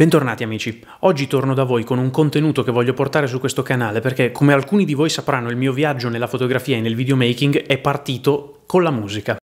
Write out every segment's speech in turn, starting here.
Bentornati amici, oggi torno da voi con un contenuto che voglio portare su questo canale perché come alcuni di voi sapranno il mio viaggio nella fotografia e nel videomaking è partito con la musica.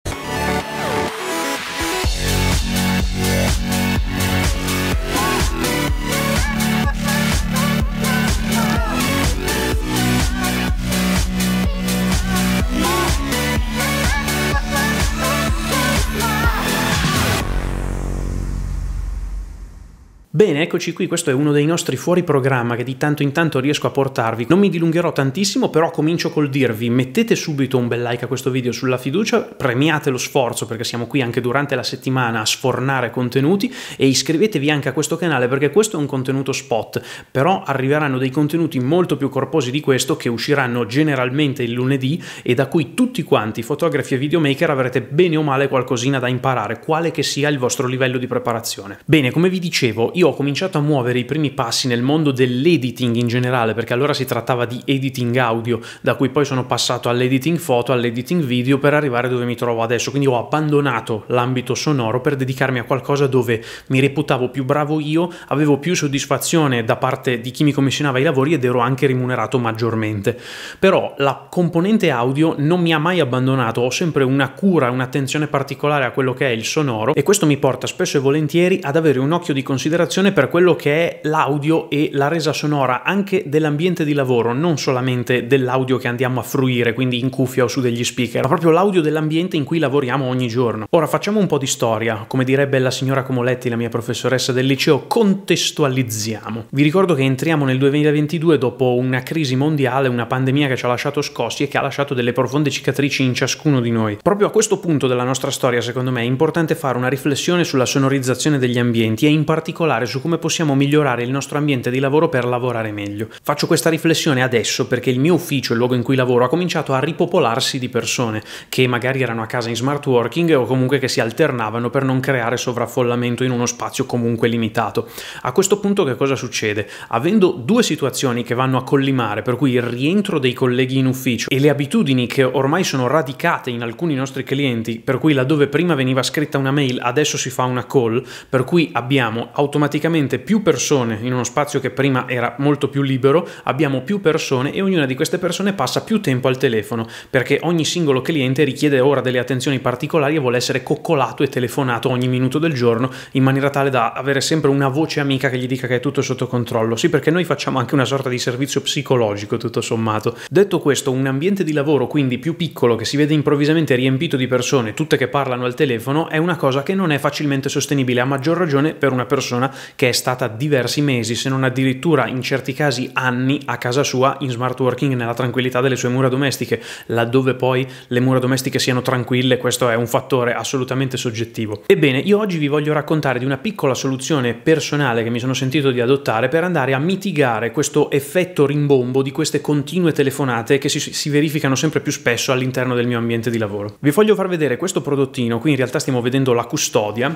Bene. Bene, eccoci qui, questo è uno dei nostri fuori programma che di tanto in tanto riesco a portarvi. Non mi dilungherò tantissimo, però comincio col dirvi, mettete subito un bel like a questo video sulla fiducia, premiate lo sforzo perché siamo qui anche durante la settimana a sfornare contenuti e iscrivetevi anche a questo canale perché questo è un contenuto spot, però arriveranno dei contenuti molto più corposi di questo che usciranno generalmente il lunedì e da cui tutti quanti, fotografi e videomaker, avrete bene o male qualcosina da imparare, quale che sia il vostro livello di preparazione. Bene, come vi dicevo, io ho cominciato a muovere i primi passi nel mondo dell'editing in generale, perché allora si trattava di editing audio, da cui poi sono passato all'editing foto, all'editing video per arrivare dove mi trovo adesso, quindi ho abbandonato l'ambito sonoro per dedicarmi a qualcosa dove mi reputavo più bravo io, avevo più soddisfazione da parte di chi mi commissionava i lavori ed ero anche remunerato maggiormente. Però la componente audio non mi ha mai abbandonato, ho sempre una cura, un'attenzione particolare a quello che è il sonoro e questo mi porta spesso e volentieri ad avere un occhio di considerazione per quello che è l'audio e la resa sonora anche dell'ambiente di lavoro, non solamente dell'audio che andiamo a fruire, quindi in cuffia o su degli speaker, ma proprio l'audio dell'ambiente in cui lavoriamo ogni giorno. Ora facciamo un po' di storia, come direbbe la signora Comoletti, la mia professoressa del liceo, contestualizziamo. Vi ricordo che entriamo nel 2022 dopo una crisi mondiale, una pandemia che ci ha lasciato scossi e che ha lasciato delle profonde cicatrici in ciascuno di noi. Proprio a questo punto della nostra storia, secondo me, è importante fare una riflessione sulla sonorizzazione degli ambienti e in particolare su come possiamo migliorare il nostro ambiente di lavoro per lavorare meglio. Faccio questa riflessione adesso perché il mio ufficio, il luogo in cui lavoro, ha cominciato a ripopolarsi di persone che magari erano a casa in smart working o comunque che si alternavano per non creare sovraffollamento in uno spazio comunque limitato. A questo punto che cosa succede? Avendo due situazioni che vanno a collimare, per cui il rientro dei colleghi in ufficio e le abitudini che ormai sono radicate in alcuni nostri clienti, per cui laddove prima veniva scritta una mail adesso si fa una call, per cui abbiamo automaticamente praticamente più persone in uno spazio che prima era molto più libero, abbiamo più persone e ognuna di queste persone passa più tempo al telefono, perché ogni singolo cliente richiede ora delle attenzioni particolari e vuole essere coccolato e telefonato ogni minuto del giorno in maniera tale da avere sempre una voce amica che gli dica che è tutto sotto controllo. Sì, perché noi facciamo anche una sorta di servizio psicologico tutto sommato. Detto questo, un ambiente di lavoro quindi più piccolo che si vede improvvisamente riempito di persone, tutte che parlano al telefono, è una cosa che non è facilmente sostenibile, a maggior ragione per una persona che che è stata diversi mesi, se non addirittura in certi casi anni, a casa sua in smart working nella tranquillità delle sue mura domestiche, laddove poi le mura domestiche siano tranquille, questo è un fattore assolutamente soggettivo. Ebbene, io oggi vi voglio raccontare di una piccola soluzione personale che mi sono sentito di adottare per andare a mitigare questo effetto rimbombo di queste continue telefonate che si, si verificano sempre più spesso all'interno del mio ambiente di lavoro. Vi voglio far vedere questo prodottino, qui in realtà stiamo vedendo la custodia,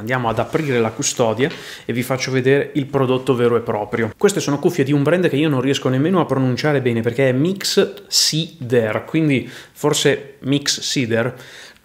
andiamo ad aprire la custodia e vi faccio vedere il prodotto vero e proprio. Queste sono cuffie di un brand che io non riesco nemmeno a pronunciare bene perché è Mix Cedar, quindi forse Mix Cedar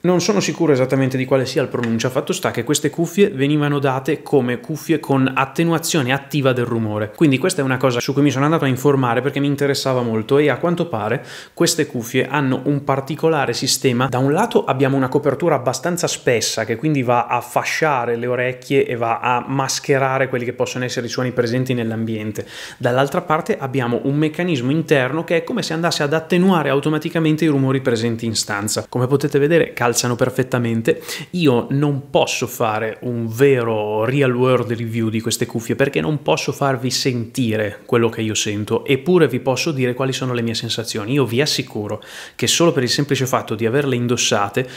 non sono sicuro esattamente di quale sia il pronuncia, fatto sta che queste cuffie venivano date come cuffie con attenuazione attiva del rumore. Quindi questa è una cosa su cui mi sono andato a informare perché mi interessava molto e a quanto pare queste cuffie hanno un particolare sistema. Da un lato abbiamo una copertura abbastanza spessa che quindi va a fasciare le orecchie e va a mascherare quelli che possono essere i suoni presenti nell'ambiente. Dall'altra parte abbiamo un meccanismo interno che è come se andasse ad attenuare automaticamente i rumori presenti in stanza. Come potete vedere calza calzano perfettamente. Io non posso fare un vero real world review di queste cuffie perché non posso farvi sentire quello che io sento, eppure vi posso dire quali sono le mie sensazioni. Io vi assicuro che solo per il semplice fatto di averle indossate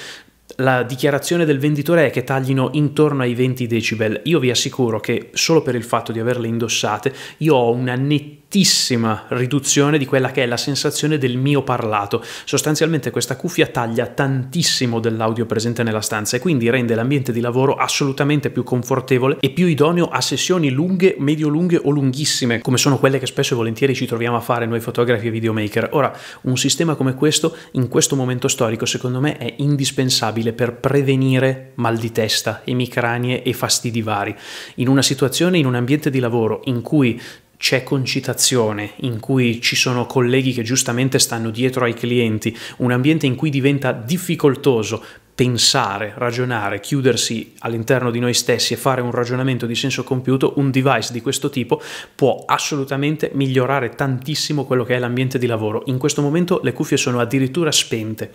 la dichiarazione del venditore è che taglino intorno ai 20 decibel. Io vi assicuro che solo per il fatto di averle indossate io ho una netta nettissima riduzione di quella che è la sensazione del mio parlato. Sostanzialmente questa cuffia taglia tantissimo dell'audio presente nella stanza e quindi rende l'ambiente di lavoro assolutamente più confortevole e più idoneo a sessioni lunghe, medio lunghe o lunghissime, come sono quelle che spesso e volentieri ci troviamo a fare noi fotografi e videomaker. Ora, un sistema come questo in questo momento storico secondo me è indispensabile per prevenire mal di testa, emicranie e fastidi vari. In una situazione, in un ambiente di lavoro in cui c'è concitazione, in cui ci sono colleghi che giustamente stanno dietro ai clienti, un ambiente in cui diventa difficoltoso pensare, ragionare, chiudersi all'interno di noi stessi e fare un ragionamento di senso compiuto, un device di questo tipo può assolutamente migliorare tantissimo quello che è l'ambiente di lavoro. In questo momento le cuffie sono addirittura spente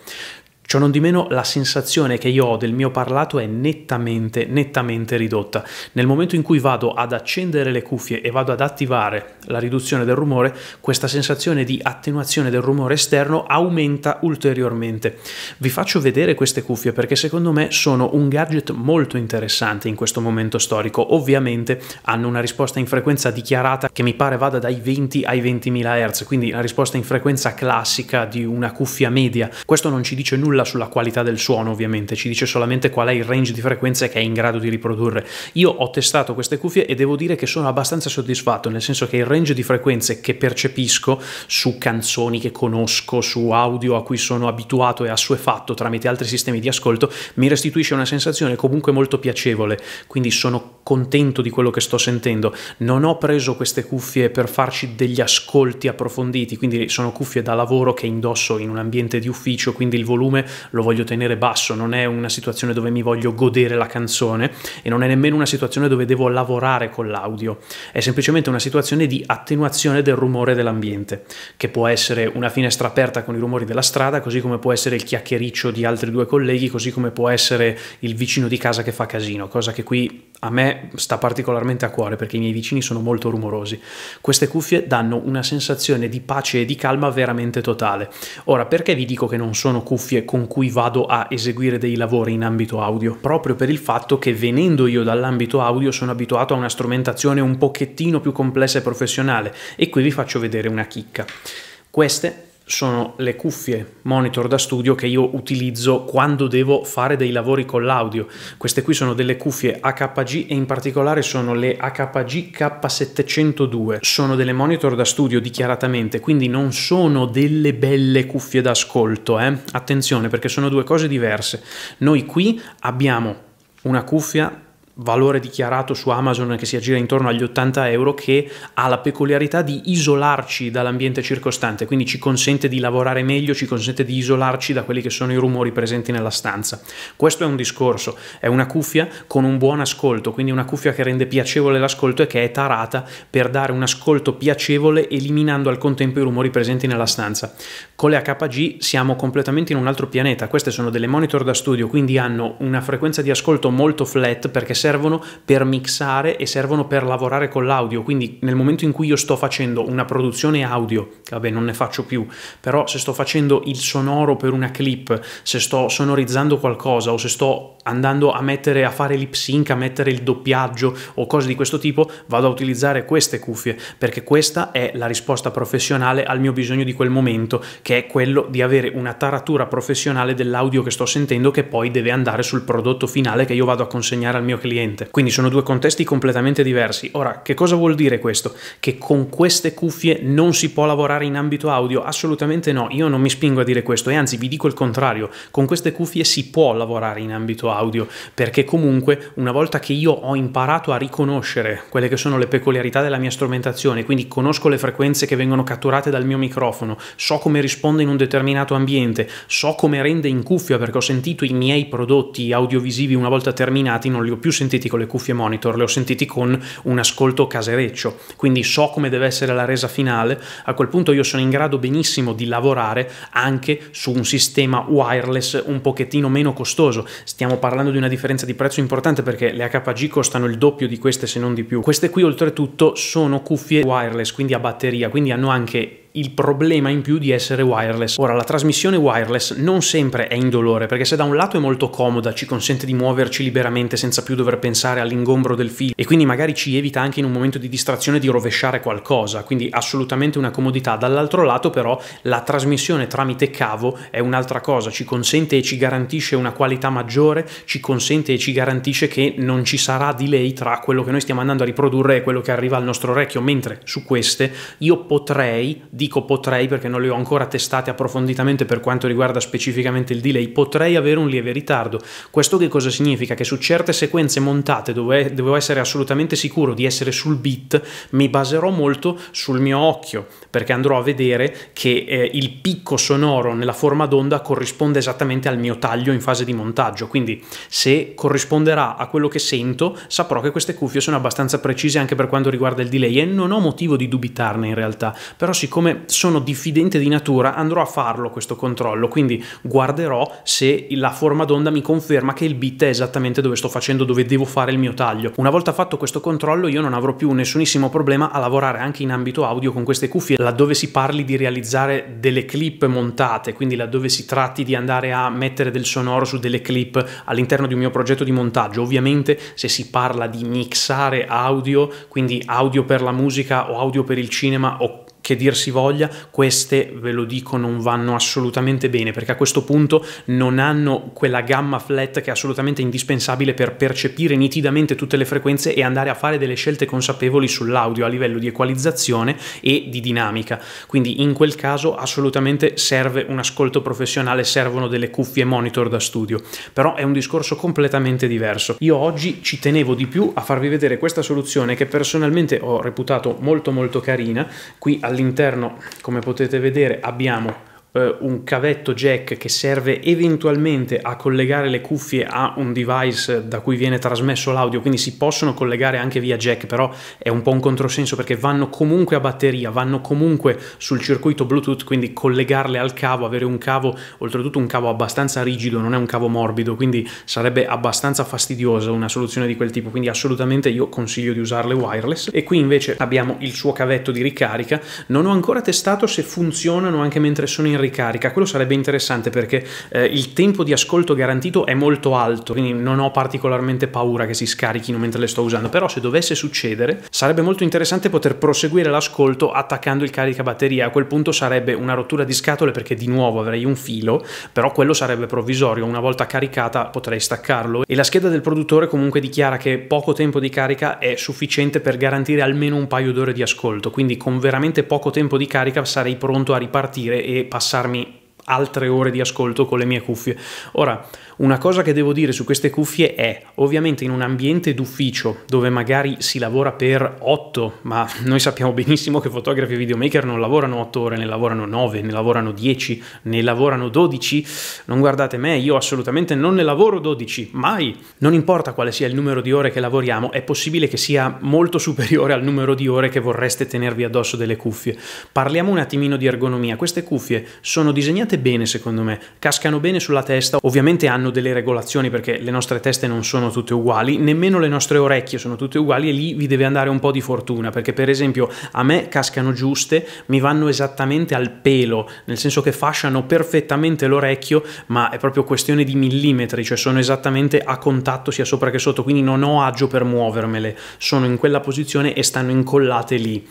Ciò non di meno la sensazione che io ho del mio parlato è nettamente, nettamente ridotta. Nel momento in cui vado ad accendere le cuffie e vado ad attivare la riduzione del rumore, questa sensazione di attenuazione del rumore esterno aumenta ulteriormente. Vi faccio vedere queste cuffie perché secondo me sono un gadget molto interessante in questo momento storico. Ovviamente hanno una risposta in frequenza dichiarata che mi pare vada dai 20 ai 20.000 Hz, quindi la risposta in frequenza classica di una cuffia media. Questo non ci dice nulla nulla sulla qualità del suono ovviamente, ci dice solamente qual è il range di frequenze che è in grado di riprodurre. Io ho testato queste cuffie e devo dire che sono abbastanza soddisfatto, nel senso che il range di frequenze che percepisco su canzoni che conosco, su audio a cui sono abituato e assuefatto tramite altri sistemi di ascolto, mi restituisce una sensazione comunque molto piacevole, quindi sono contento di quello che sto sentendo. Non ho preso queste cuffie per farci degli ascolti approfonditi, quindi sono cuffie da lavoro che indosso in un ambiente di ufficio, quindi il volume lo voglio tenere basso, non è una situazione dove mi voglio godere la canzone e non è nemmeno una situazione dove devo lavorare con l'audio, è semplicemente una situazione di attenuazione del rumore dell'ambiente, che può essere una finestra aperta con i rumori della strada, così come può essere il chiacchiericcio di altri due colleghi, così come può essere il vicino di casa che fa casino, cosa che qui a me sta particolarmente a cuore perché i miei vicini sono molto rumorosi. Queste cuffie danno una sensazione di pace e di calma veramente totale. Ora, perché vi dico che non sono cuffie con cui vado a eseguire dei lavori in ambito audio? Proprio per il fatto che venendo io dall'ambito audio sono abituato a una strumentazione un pochettino più complessa e professionale e qui vi faccio vedere una chicca. Queste sono le cuffie monitor da studio che io utilizzo quando devo fare dei lavori con l'audio. Queste qui sono delle cuffie AKG e in particolare sono le AKG K702. Sono delle monitor da studio dichiaratamente, quindi non sono delle belle cuffie d'ascolto, eh? Attenzione perché sono due cose diverse. Noi qui abbiamo una cuffia valore dichiarato su Amazon che si aggira intorno agli 80 euro che ha la peculiarità di isolarci dall'ambiente circostante, quindi ci consente di lavorare meglio, ci consente di isolarci da quelli che sono i rumori presenti nella stanza. Questo è un discorso, è una cuffia con un buon ascolto, quindi una cuffia che rende piacevole l'ascolto e che è tarata per dare un ascolto piacevole eliminando al contempo i rumori presenti nella stanza. Con le AKG siamo completamente in un altro pianeta, queste sono delle monitor da studio, quindi hanno una frequenza di ascolto molto flat perché servono per mixare e servono per lavorare con l'audio, quindi nel momento in cui io sto facendo una produzione audio, vabbè non ne faccio più, però se sto facendo il sonoro per una clip, se sto sonorizzando qualcosa o se sto andando a mettere a fare l'ip sync, a mettere il doppiaggio o cose di questo tipo, vado a utilizzare queste cuffie perché questa è la risposta professionale al mio bisogno di quel momento, che è quello di avere una taratura professionale dell'audio che sto sentendo che poi deve andare sul prodotto finale che io vado a consegnare al mio cliente cliente. Quindi sono due contesti completamente diversi. Ora, che cosa vuol dire questo? Che con queste cuffie non si può lavorare in ambito audio? Assolutamente no, io non mi spingo a dire questo e anzi vi dico il contrario, con queste cuffie si può lavorare in ambito audio perché comunque una volta che io ho imparato a riconoscere quelle che sono le peculiarità della mia strumentazione, quindi conosco le frequenze che vengono catturate dal mio microfono, so come risponde in un determinato ambiente, so come rende in cuffia perché ho sentito i miei prodotti audiovisivi una volta terminati, non li ho più sentiti sentiti con le cuffie monitor, le ho sentiti con un ascolto casereccio, quindi so come deve essere la resa finale, a quel punto io sono in grado benissimo di lavorare anche su un sistema wireless un pochettino meno costoso. Stiamo parlando di una differenza di prezzo importante perché le AKG costano il doppio di queste se non di più. Queste qui oltretutto sono cuffie wireless, quindi a batteria, quindi hanno anche il problema in più di essere wireless. Ora, la trasmissione wireless non sempre è indolore, perché se da un lato è molto comoda, ci consente di muoverci liberamente senza più dover pensare all'ingombro del filo, e quindi magari ci evita anche in un momento di distrazione di rovesciare qualcosa, quindi assolutamente una comodità. Dall'altro lato però la trasmissione tramite cavo è un'altra cosa, ci consente e ci garantisce una qualità maggiore, ci consente e ci garantisce che non ci sarà delay tra quello che noi stiamo andando a riprodurre e quello che arriva al nostro orecchio, mentre su queste io potrei di dico potrei perché non le ho ancora testate approfonditamente per quanto riguarda specificamente il delay, potrei avere un lieve ritardo. Questo che cosa significa? Che su certe sequenze montate dove devo essere assolutamente sicuro di essere sul beat, mi baserò molto sul mio occhio, perché andrò a vedere che eh, il picco sonoro nella forma d'onda corrisponde esattamente al mio taglio in fase di montaggio, quindi se corrisponderà a quello che sento, saprò che queste cuffie sono abbastanza precise anche per quanto riguarda il delay e non ho motivo di dubitarne in realtà, però siccome sono diffidente di natura andrò a farlo questo controllo, quindi guarderò se la forma d'onda mi conferma che il bit è esattamente dove sto facendo, dove devo fare il mio taglio. Una volta fatto questo controllo io non avrò più nessunissimo problema a lavorare anche in ambito audio con queste cuffie, laddove si parli di realizzare delle clip montate, quindi laddove si tratti di andare a mettere del sonoro su delle clip all'interno di un mio progetto di montaggio. Ovviamente se si parla di mixare audio, quindi audio per la musica o audio per il cinema o che dir si voglia, queste ve lo dico non vanno assolutamente bene perché a questo punto non hanno quella gamma flat che è assolutamente indispensabile per percepire nitidamente tutte le frequenze e andare a fare delle scelte consapevoli sull'audio a livello di equalizzazione e di dinamica. Quindi in quel caso assolutamente serve un ascolto professionale, servono delle cuffie monitor da studio, però è un discorso completamente diverso. Io oggi ci tenevo di più a farvi vedere questa soluzione che personalmente ho reputato molto molto carina qui al All'interno, come potete vedere, abbiamo eh, un cavetto jack che serve eventualmente a collegare le cuffie a un device da cui viene trasmesso l'audio, quindi si possono collegare anche via jack, però è un po' un controsenso perché vanno comunque a batteria, vanno comunque sul circuito Bluetooth, quindi collegarle al cavo, avere un cavo, oltretutto un cavo abbastanza rigido, non è un cavo morbido, quindi sarebbe abbastanza fastidiosa una soluzione di quel tipo, quindi assolutamente io consiglio di usarle wireless. E qui invece abbiamo il suo cavetto di ricarica, non ho ancora testato se funzionano anche mentre sono in ricarica, ricarica. Quello sarebbe interessante perché eh, il tempo di ascolto garantito è molto alto, quindi non ho particolarmente paura che si scarichino mentre le sto usando, però se dovesse succedere sarebbe molto interessante poter proseguire l'ascolto attaccando il caricabatteria. A quel punto sarebbe una rottura di scatole perché di nuovo avrei un filo, però quello sarebbe provvisorio, una volta caricata potrei staccarlo e la scheda del produttore comunque dichiara che poco tempo di carica è sufficiente per garantire almeno un paio d'ore di ascolto, quindi con veramente poco tempo di carica sarei pronto a ripartire e passare passarmi altre ore di ascolto con le mie cuffie. Ora, una cosa che devo dire su queste cuffie è, ovviamente in un ambiente d'ufficio dove magari si lavora per 8, ma noi sappiamo benissimo che fotografi e videomaker non lavorano 8 ore, ne lavorano 9, ne lavorano 10, ne lavorano 12, non guardate me, io assolutamente non ne lavoro 12, mai. Non importa quale sia il numero di ore che lavoriamo, è possibile che sia molto superiore al numero di ore che vorreste tenervi addosso delle cuffie. Parliamo un attimino di ergonomia, queste cuffie sono disegnate veramente bene secondo me, cascano bene sulla testa, ovviamente hanno delle regolazioni perché le nostre teste non sono tutte uguali, nemmeno le nostre orecchie sono tutte uguali e lì vi deve andare un po' di fortuna perché per esempio a me cascano giuste, mi vanno esattamente al pelo, nel senso che fasciano perfettamente l'orecchio ma è proprio questione di millimetri, cioè sono esattamente a contatto sia sopra che sotto, quindi non ho agio per muovermele, sono in quella posizione e stanno incollate lì.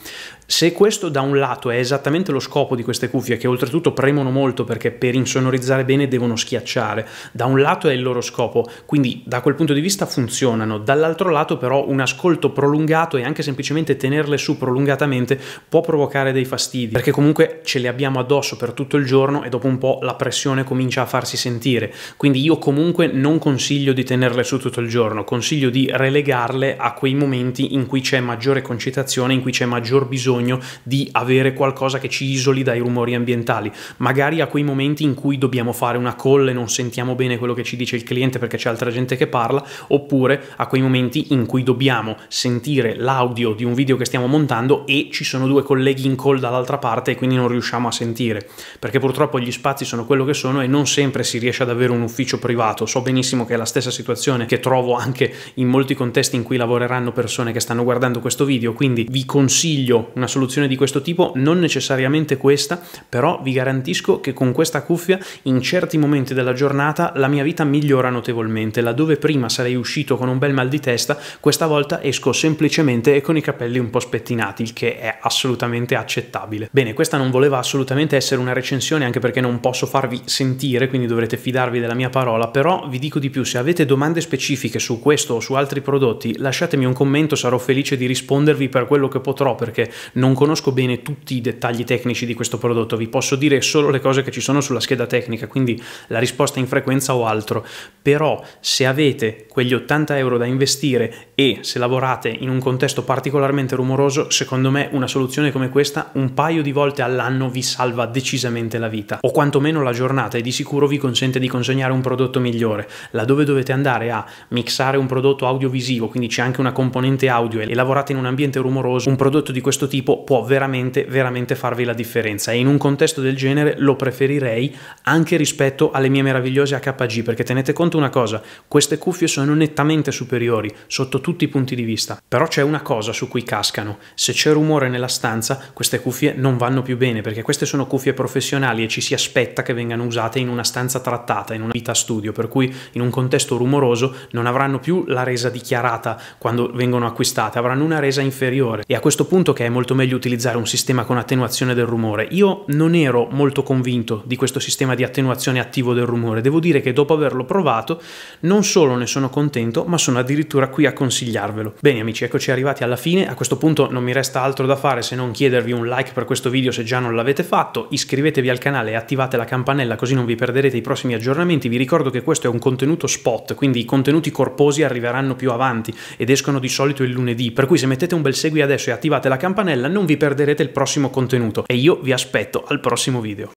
Se questo da un lato è esattamente lo scopo di queste cuffie, che oltretutto premono molto perché per insonorizzare bene devono schiacciare, da un lato è il loro scopo, quindi da quel punto di vista funzionano, dall'altro lato però un ascolto prolungato e anche semplicemente tenerle su prolungatamente può provocare dei fastidi, perché comunque ce le abbiamo addosso per tutto il giorno e dopo un po' la pressione comincia a farsi sentire, quindi io comunque non consiglio di tenerle su tutto il giorno, consiglio di relegarle a quei momenti in cui c'è maggiore concitazione, in cui c'è maggior bisogno bisogno di avere qualcosa che ci isoli dai rumori ambientali, magari a quei momenti in cui dobbiamo fare una call e non sentiamo bene quello che ci dice il cliente perché c'è altra gente che parla, oppure a quei momenti in cui dobbiamo sentire l'audio di un video che stiamo montando e ci sono due colleghi in call dall'altra parte e quindi non riusciamo a sentire, perché purtroppo gli spazi sono quello che sono e non sempre si riesce ad avere un ufficio privato. So benissimo che è la stessa situazione che trovo anche in molti contesti in cui lavoreranno persone che stanno guardando questo video, quindi vi consiglio una una soluzione di questo tipo, non necessariamente questa, però vi garantisco che con questa cuffia in certi momenti della giornata la mia vita migliora notevolmente, laddove prima sarei uscito con un bel mal di testa, questa volta esco semplicemente e con i capelli un po' spettinati, il che è assolutamente accettabile. Bene, questa non voleva assolutamente essere una recensione anche perché non posso farvi sentire, quindi dovrete fidarvi della mia parola, però vi dico di più, se avete domande specifiche su questo o su altri prodotti, lasciatemi un commento, sarò felice di rispondervi per quello che potrò perché non conosco bene tutti i dettagli tecnici di questo prodotto, vi posso dire solo le cose che ci sono sulla scheda tecnica, quindi la risposta in frequenza o altro, però se avete quegli 80 euro da investire e se lavorate in un contesto particolarmente rumoroso, secondo me una soluzione come questa un paio di volte all'anno vi salva decisamente la vita, o quantomeno la giornata e di sicuro vi consente di consegnare un prodotto migliore, laddove dovete andare a mixare un prodotto audiovisivo, quindi c'è anche una componente audio e lavorate in un ambiente rumoroso, un prodotto di questo tipo tipo può veramente, veramente farvi la differenza e in un contesto del genere lo preferirei anche rispetto alle mie meravigliose AKG perché tenete conto una cosa, queste cuffie sono nettamente superiori sotto tutti i punti di vista, però c'è una cosa su cui cascano, se c'è rumore nella stanza queste cuffie non vanno più bene perché queste sono cuffie professionali e ci si aspetta che vengano usate in una stanza trattata, in una vita studio, per cui in un contesto rumoroso non avranno più la resa dichiarata quando vengono acquistate, avranno una resa inferiore e a questo punto che è molto molto meglio utilizzare un sistema con attenuazione del rumore. Io non ero molto convinto di questo sistema di attenuazione attivo del rumore. Devo dire che dopo averlo provato non solo ne sono contento, ma sono addirittura qui a consigliarvelo. Bene amici, eccoci arrivati alla fine. A questo punto non mi resta altro da fare se non chiedervi un like per questo video se già non l'avete fatto, iscrivetevi al canale e attivate la campanella così non vi perderete i prossimi aggiornamenti. Vi ricordo che questo è un contenuto spot, quindi i contenuti corposi arriveranno più avanti ed escono di solito il lunedì, per cui se mettete un bel segui adesso e attivate la campanella campanella non vi perderete il prossimo contenuto e io vi aspetto al prossimo video.